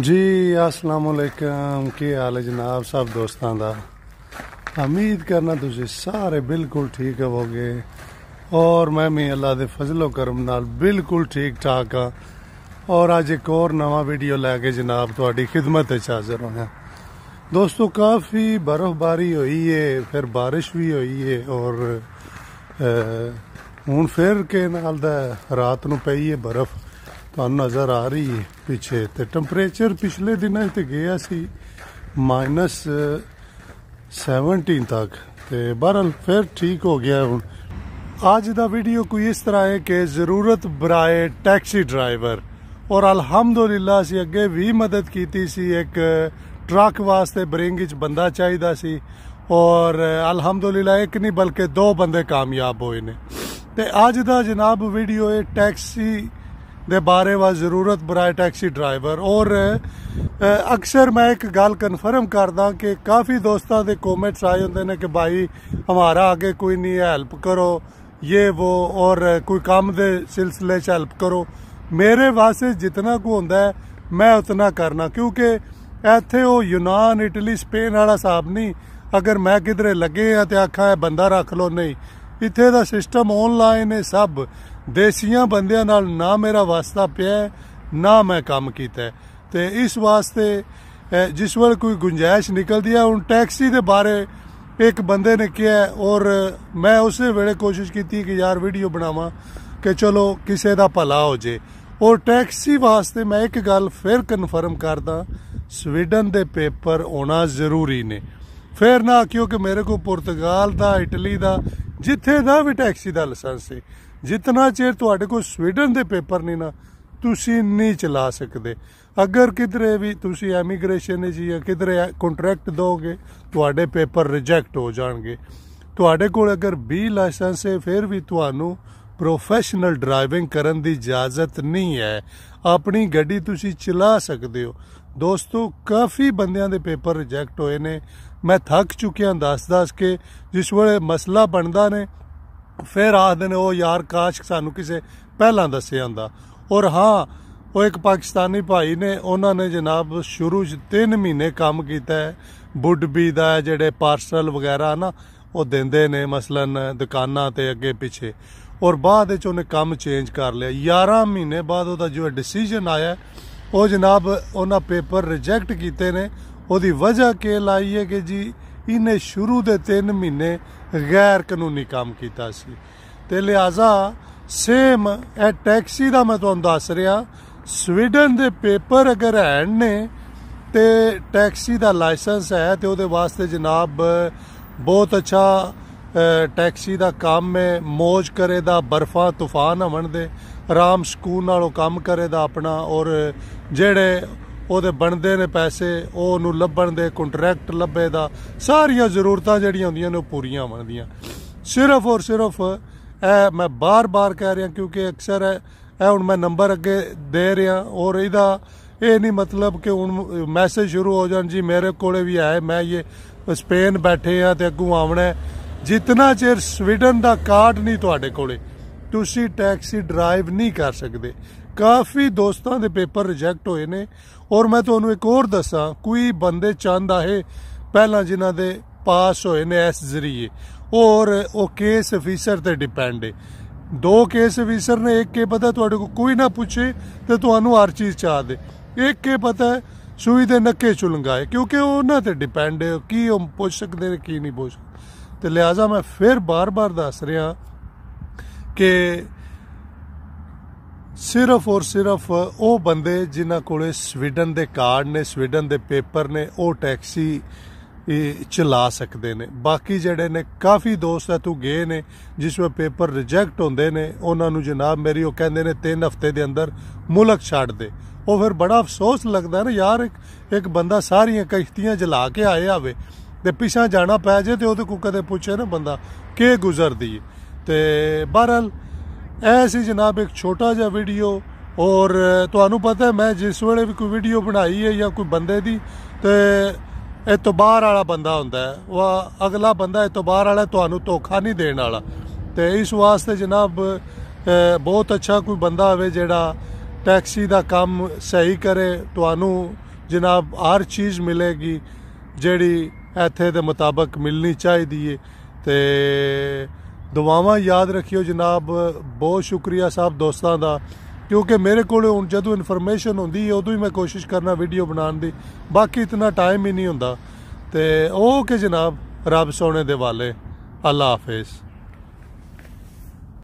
ਜੀ ਅਸਲਾਮ ਅਲੈਕਮ ਕੀ ਹਾਲ ਹੈ ਜਨਾਬ ਸਭ ਦੋਸਤਾਂ ਦਾ ਉਮੀਦ ਕਰਨਾ ਤੁਸੀਂ ਸਾਰੇ ਬਿਲਕੁਲ ਠੀਕ ਹੋਵੋਗੇ ਔਰ ਮੈਂ ਵੀ ਅੱਲਾ ਦੇ ਫਜ਼ਲੋ ਕਰਮ ਨਾਲ ਬਿਲਕੁਲ ਠੀਕ ਠਾਕ ਆ ਔਰ ਅੱਜ ਇੱਕ ਹੋਰ ਨਵਾਂ ਵੀਡੀਓ ਲੈ ਕੇ ਜਨਾਬ ਤੁਹਾਡੀ ਖidmat ਵਿੱਚ ਹਾਜ਼ਰ ਹੋਇਆ ਦੋਸਤੋ ਕਾਫੀ ਬਰਫ਼ਬਾਰੀ ਹੋਈ ਏ ਫਿਰ بارش ਵੀ ਹੋਈ ਏ ਔਰ ਹੁਣ ਫਿਰ ਕੇ ਨਾਲ ਦਾ ਰਾਤ ਨੂੰ ਪਈ ਏ ਬਰਫ਼ ਤੁਹਾਨੂੰ ਨਜ਼ਰ ਆ ਰਹੀ ਹੈ ਪਿੱਛੇ ਤੇ ਟੈਂਪਰੇਚਰ ਪਿਛਲੇ ਦਿਨਾਂ ਤੇ ਗਿਆ ਸੀ ਮਾਈਨਸ 17 ਤੱਕ ਤੇ ਬਹਰਲ ਫਿਰ ਠੀਕ ਹੋ ਗਿਆ ਹੁਣ ਅੱਜ ਦਾ ਵੀਡੀਓ ਕੋਈ ਇਸ ਤਰ੍ਹਾਂ ਹੈ ਕਿ ਜ਼ਰੂਰਤ ਬਰਾਏ ਟੈਕਸੀ ਡਰਾਈਵਰ ਔਰ ਅਲਹਮਦੁਲਿਲਾ ਸੀ ਅੱਗੇ ਵੀ ਮਦਦ ਕੀਤੀ ਸੀ ਇੱਕ ਟਰੱਕ ਵਾਸਤੇ ਬਰਿੰਗ ਵਿੱਚ ਬੰਦਾ ਚਾਹੀਦਾ ਸੀ ਔਰ ਅਲਹਮਦੁਲਿਲਾ ਇੱਕ ਨਹੀਂ ਬਲਕਿ ਦੋ ਬੰਦੇ ਕਾਮਯਾਬ ਹੋਏ ਨੇ ਤੇ ਅੱਜ ਦਾ ਜਨਾਬ ਵੀਡੀਓ ਹੈ ਟੈਕਸੀ ਦੇ ਬਾਰੇ ਵਾ ਜ਼ਰੂਰਤ ਬਰਾਏ ਟੈਕਸੀ ਡਰਾਈਵਰ ਔਰ ਅਕਸਰ ਮੈਂ ਇੱਕ ਗੱਲ ਕਨਫਰਮ ਕਰਦਾ ਕਿ ਕਾਫੀ ਦੋਸਤਾਂ ਦੇ ਕਮੈਂਟਸ ਆਏ ਹੁੰਦੇ ਨੇ ਕਿ ਭਾਈ ਹਮਾਰਾ ਅੱਗੇ ਕੋਈ ਨਹੀਂ ਹੈਲਪ ਕਰੋ ਇਹ ਉਹ ਔਰ ਕੋਈ ਕੰਮ ਦੇ ਸਿਲਸਿਲੇ ਚ ਹੈਲਪ ਕਰੋ ਮੇਰੇ ਵਾਸਤੇ ਜਿੰਨਾ ਕੋ ਹੁੰਦਾ ਮੈਂ ਉਤਨਾ ਕਰਨਾ ਕਿਉਂਕਿ ਇੱਥੇ ਉਹ ਯੂਨਾਨ ਇਟਲੀ ਸਪੇਨ ਵਾਲਾ ਸਾਹਿਬ ਨਹੀਂ ਅਗਰ ਮੈਂ ਕਿਧਰੇ ਲੱਗੇ ਆ ਤੇ ਆਖਾਂ ਇਹ ਬੰਦਾ ਰੱਖ ਲੋ ਨਹੀਂ ਇੱਥੇ ਦਾ ਸਿਸਟਮ ਆਨਲਾਈਨ ਹੈ ਸਭ ਦੇਸੀਆਂ ਬੰਦਿਆਂ ਨਾਲ ਨਾ ਮੇਰਾ ਵਾਸਤਾ ਪਿਆ ਨਾ ਮੈਂ ਕੰਮ ਕੀਤਾ ਤੇ ਇਸ ਵਾਸਤੇ ਜਿਸ ਵੇਲੇ ਕੋਈ ਗੁੰਜਾਇਸ਼ ਨਿਕਲਦੀ ਹੈ ਹੁਣ ਟੈਕਸੀ ਦੇ ਬਾਰੇ ਇੱਕ ਬੰਦੇ ਨੇ ਕਿਹਾ ਔਰ ਮੈਂ ਉਸੇ ਵੇਲੇ ਕੋਸ਼ਿਸ਼ ਕੀਤੀ ਕਿ ਯਾਰ ਵੀਡੀਓ ਬਣਾਵਾਂ ਕਿ ਚਲੋ ਕਿਸੇ ਦਾ ਭਲਾ ਹੋ ਜੇ ਔਰ ਟੈਕਸੀ ਵਾਸਤੇ ਮੈਂ ਇੱਕ ਗੱਲ ਫਿਰ ਕਨਫਰਮ ਕਰਦਾ ਸਵੀਡਨ ਦੇ ਪੇਪਰ ਹੋਣਾ ਜ਼ਰੂਰੀ ਨੇ ਫਿਰ ਨਾ ਕਿਉਂਕਿ ਮੇਰੇ ਕੋ ਪੁਰਤਗਾਲ ਦਾ ਇਟਲੀ ਦਾ ਜਿੱਥੇ ਦਾ ਵੀ ਟੈਕਸੀ ਦਾ ਲਾਇਸੈਂਸ ਸੀ ਜਿੰਨਾ ਚਿਰ ਤੁਹਾਡੇ ਕੋਲ ਸਵੀਡਨ ਦੇ ਪੇਪਰ ਨਹੀਂ ਨਾ ਤੁਸੀਂ ਨਹੀਂ ਚਲਾ ਸਕਦੇ ਅਗਰ ਕਿਧਰੇ ਵੀ ਤੁਸੀਂ ਐਮੀਗ੍ਰੇਸ਼ਨ ਜੀ ਜਾਂ ਕਿਧਰੇ ਕੰਟਰੈਕਟ ਦੋਗੇ ਤੁਹਾਡੇ ਪੇਪਰ ਰਿਜੈਕਟ ਹੋ ਜਾਣਗੇ ਤੁਹਾਡੇ ਕੋਲ ਅਗਰ ਬੀ ਲਾਇਸੈਂਸ ਹੈ ਫਿਰ ਵੀ ਤੁਹਾਨੂੰ ਪ੍ਰੋਫੈਸ਼ਨਲ ਡਰਾਈਵਿੰਗ ਕਰਨ ਦੀ ਇਜਾਜ਼ਤ ਨਹੀਂ ਹੈ ਆਪਣੀ ਗੱਡੀ ਤੁਸੀਂ ਚਲਾ ਸਕਦੇ ਹੋ ਦੋਸਤੋ ਕਾਫੀ ਬੰਦਿਆਂ ਦੇ ਪੇਪਰ ਰਿਜੈਕਟ ਹੋਏ ਨੇ ਮੈਂ ਥੱਕ ਚੁੱਕਿਆ ਦੱਸ-ਦੱਸ ਕੇ ਜਿਸ ਵੇਲੇ ਮਸਲਾ ਬਣਦਾ ਨੇ ਫਿਰ ਆਖਦੇ ਨੇ ਉਹ ਯਾਰ ਕਾਸ਼ ਸਾਨੂੰ ਕਿਸੇ ਪਹਿਲਾਂ ਦੱਸਿਆ ਹੁੰਦਾ ਔਰ ਹਾਂ ਉਹ ਇੱਕ ਪਾਕਿਸਤਾਨੀ ਭਾਈ ਨੇ ਉਹਨਾਂ ਨੇ ਜਨਾਬ ਸ਼ੁਰੂ 'ਚ 3 ਮਹੀਨੇ ਕੰਮ ਕੀਤਾ ਹੈ ਬੁੱਢਬੀ ਦਾ ਜਿਹੜੇ ਪਾਰਸਲ ਵਗੈਰਾ ਨਾ ਉਹ ਦਿੰਦੇ ਨੇ ਮਸਲਨ ਦੁਕਾਨਾਂ ਤੇ ਅੱਗੇ ਪਿੱਛੇ ਔਰ ਬਾਅਦ ਵਿੱਚ ਉਹਨੇ ਕੰਮ ਚੇਂਜ ਕਰ ਲਿਆ 11 ਮਹੀਨੇ ਬਾਅਦ ਉਹਦਾ ਜੋ ਡਿਸੀਜਨ ਆਇਆ ਉਹ ਜਨਾਬ ਉਹਨਾਂ ਪੇਪਰ ਰਿਜੈਕਟ ਕੀਤੇ ਨੇ ਉਹਦੀ ਵਜ੍ਹਾ ਕੀ ਲਾਈ ਹੈ ਕਿ ਜੀ ਇਹਨੇ ਸ਼ੁਰੂ ਦੇ 3 ਮਹੀਨੇ ਗੈਰ ਕਾਨੂੰਨੀ ਕੰਮ ਕੀਤਾ ਸੀ ਤੇ ਲਿਆਜ਼ਾ ਸੇਮ ਇਹ ਟੈਕਸੀ ਦਾ ਮੈਂ ਤੁਹਾਨੂੰ ਦੱਸ ਰਿਹਾ ਸਵੀਡਨ ਦੇ ਪੇਪਰ ਅਗਰ ਹੈਣ ਨੇ ਤੇ ਟੈਕਸੀ ਦਾ ਲਾਇਸੈਂਸ ਹੈ ਤੇ ਉਹਦੇ ਵਾਸਤੇ ਜਨਾਬ ਬਹੁਤ ਅੱਛਾ ਟੈਕਸੀ ਦਾ ਕੰਮ ਹੈ ਮੋਜ ਕਰੇ ਦਾ ਬਰਫਾ ਤੂਫਾਨ ਹਵਣ ਦੇ ਆਰਾਮ ਸਕੂਨ ਨਾਲ ਕੰਮ ਕਰੇ ਦਾ ਆਪਣਾ ਔਰ ਜਿਹੜੇ ਉਹਦੇ ਬਣਦੇ ਨੇ ਪੈਸੇ ਉਹ ਨੂੰ ਲੱਭਣ ਦੇ ਕੰਟਰੈਕਟ ਲੱਭੇ ਦਾ ਸਾਰੀਆਂ ਜ਼ਰੂਰਤਾਂ ਜਿਹੜੀਆਂ ਹੁੰਦੀਆਂ ਨੇ ਉਹ ਪੂਰੀਆਂ ਬਣਦੀਆਂ ਸਿਰਫ ਔਰ ਸਿਰਫ ਇਹ ਮੈਂ ਬਾਰ-ਬਾਰ ਕਹਿ ਰਿਹਾ ਕਿਉਂਕਿ ਅਕਸਰ ਇਹ ਹੁਣ ਮੈਂ ਨੰਬਰ ਅੱਗੇ ਦੇ ਰਿਹਾ ਔਰ ਇਹਦਾ ਇਹ ਨਹੀਂ ਮਤਲਬ ਕਿ ਹੁਣ ਮੈਸੇਜ ਸ਼ੁਰੂ ਹੋ ਜਾਣ ਜੀ ਮੇਰੇ ਕੋਲੇ ਵੀ ਹੈ ਮੈਂ ਇਹ ਸਪੇਨ ਬੈਠੇ ਆ ਤੇ ਅੱਗੂ ਆਉਣਾ ਜਿੰਨਾ ਚਿਰ ਸਵੀਡਨ ਦਾ ਕਾਰਡ ਨਹੀਂ ਤੁਹਾਡੇ ਕੋਲੇ ਤੁਸੀਂ ਟੈਕਸੀ ਡਰਾਈਵ ਨਹੀਂ ਕਰ ਸਕਦੇ ਕਾਫੀ ਦੋਸਤਾਂ ਦੇ ਪੇਪਰ ਰਿਜੈਕਟ ਹੋਏ ਨੇ ਔਰ ਮੈਂ ਤੁਹਾਨੂੰ ਇੱਕ ਹੋਰ ਦੱਸਾਂ ਕੋਈ ਬੰਦੇ ਚਾਹੁੰਦਾ ਹੈ ਪਹਿਲਾਂ ਜਿਨ੍ਹਾਂ ਦੇ ਪਾਸ ਹੋਏ ਨੇ ਇਸ ਜ਼ਰੀਏ ਔਰ ਉਹ ਕੇਸ ਅਫੀਸਰ ਤੇ ਡਿਪੈਂਡ ਹੈ ਦੋ ਕੇਸ ਅਫੀਸਰ ਨੇ ਇੱਕ ਕੇ ਪਤਾ ਤੁਹਾਡੇ ਕੋ ਕੋਈ ਨਾ ਪੁੱਛੇ ਤੇ ਤੁਹਾਨੂੰ ਹਰ ਚੀਜ਼ ਚਾਹ ਦੇ ਇੱਕ ਕੇ ਪਤਾ ਸੂਈ ਦੇ ਨੱਕੇ ਚੁਲੰਗਾਏ ਕਿਉਂਕਿ ਉਹ ਨਾ ਤੇ ਡਿਪੈਂਡ ਹੈ ਕੀ ਉਹ ਪੁੱਛ ਸਕਦੇ ਨੇ ਕੀ ਨਹੀਂ ਪੁੱਛ ਤੇ ਲਿਆਜ਼ਾ ਮੈਂ ਫਿਰ ਬਾਰ-ਬਾਰ ਦੱਸ ਰਿਹਾ ਕਿ ਸਿਰਫ ਔਰ ਸਿਰਫ ਉਹ ਬੰਦੇ ਜਿਨ੍ਹਾਂ ਕੋਲੇ ਸਵੀਡਨ ਦੇ ਕਾਰਡ ਨੇ ਸਵੀਡਨ ਦੇ ਪੇਪਰ ਨੇ ਉਹ ਟੈਕਸੀ ਚਲਾ ਸਕਦੇ ਨੇ ਬਾਕੀ ਜਿਹੜੇ ਨੇ ਕਾਫੀ ਦੋਸਤ ਆ ਤੂੰ ਗਏ ਨੇ ਜਿਸ ਵੇ ਪੇਪਰ ਰਿਜੈਕਟ ਹੁੰਦੇ ਨੇ ਉਹਨਾਂ ਨੂੰ ਜਨਾਬ ਮੇਰੀ ਉਹ ਕਹਿੰਦੇ ਨੇ 3 ਹਫ਼ਤੇ ਦੇ ਅੰਦਰ ਮੁਲਕ ਛੱਡ ਦੇ ਉਹ ਫਿਰ ਬੜਾ ਅਫਸੋਸ ਲੱਗਦਾ ਨਾ ਯਾਰ ਇੱਕ ਇੱਕ ਬੰਦਾ ਸਾਰੀਆਂ ਕਿਸ਼ਤੀਆਂ ਜਲਾ ਕੇ ਆਏ ਆਵੇ ਤੇ ਪਿਛਾਂ ਜਾਣਾ ਪੈ ਜੇ ਤੇ ਉਹਦੇ ਕੋ ਕਦੇ ਪੁੱਛੇ ਨਾ ਬੰਦਾ ਕੀ ਗੁਜ਼ਰਦੀ ਤੇ ਬਹਰਲ ਐ ਸੀ ਜਨਾਬ ਇੱਕ ਛੋਟਾ ਜਿਹਾ ਵੀਡੀਓ ਔਰ ਤੁਹਾਨੂੰ ਪਤਾ ਹੈ ਮੈਂ ਜਿਸ ਵੇਲੇ ਵੀ ਕੋਈ ਵੀਡੀਓ ਬਣਾਈ ਹੈ ਜਾਂ ਕੋਈ ਬੰਦੇ ਦੀ ਤੇ ਇਤਬਾਰ ਵਾਲਾ ਬੰਦਾ ਹੁੰਦਾ ਹੈ ਉਹ ਅਗਲਾ ਬੰਦਾ ਇਤਬਾਰ ਵਾਲਾ ਤੁਹਾਨੂੰ ਧੋਖਾ ਨਹੀਂ ਦੇਣ ਵਾਲਾ ਤੇ ਇਸ ਵਾਸਤੇ ਜਨਾਬ ਬਹੁਤ ਅੱਛਾ ਕੋਈ ਬੰਦਾ ਹੋਵੇ ਜਿਹੜਾ ਟੈਕਸੀ ਦਾ ਕੰਮ ਸਹੀ ਕਰੇ ਤੁਹਾਨੂੰ ਜਨਾਬ ਹਰ ਚੀਜ਼ ਮਿਲੇਗੀ ਜਿਹੜੀ ਇੱਥੇ ਦੇ ਮੁਤਾਬਕ ਮਿਲਣੀ ਚਾਹੀਦੀ ਏ ਤੇ ਦੁਆਵਾਂ ਯਾਦ ਰੱਖਿਓ ਜਨਾਬ ਬਹੁਤ ਸ਼ੁਕਰੀਆ ਸਾਹਿਬ ਦੋਸਤਾਂ ਦਾ ਕਿਉਂਕਿ ਮੇਰੇ ਕੋਲ ਹੁਣ ਜਦੋਂ ਇਨਫੋਰਮੇਸ਼ਨ ਹੁੰਦੀ ਹੈ ਉਦੋਂ ਹੀ ਮੈਂ ਕੋਸ਼ਿਸ਼ ਕਰਨਾ ਵੀਡੀਓ ਬਣਾਉਣ ਦੀ ਬਾਕੀ ਇਤਨਾ ਟਾਈਮ ਹੀ ਨਹੀਂ ਹੁੰਦਾ ਤੇ ਉਹ ਕਿ ਜਨਾਬ ਰੱਬ ਸੋਹਣੇ ਦੇ ਵਾਲੇ ਅੱਲਾ ਹਾਫਿਜ਼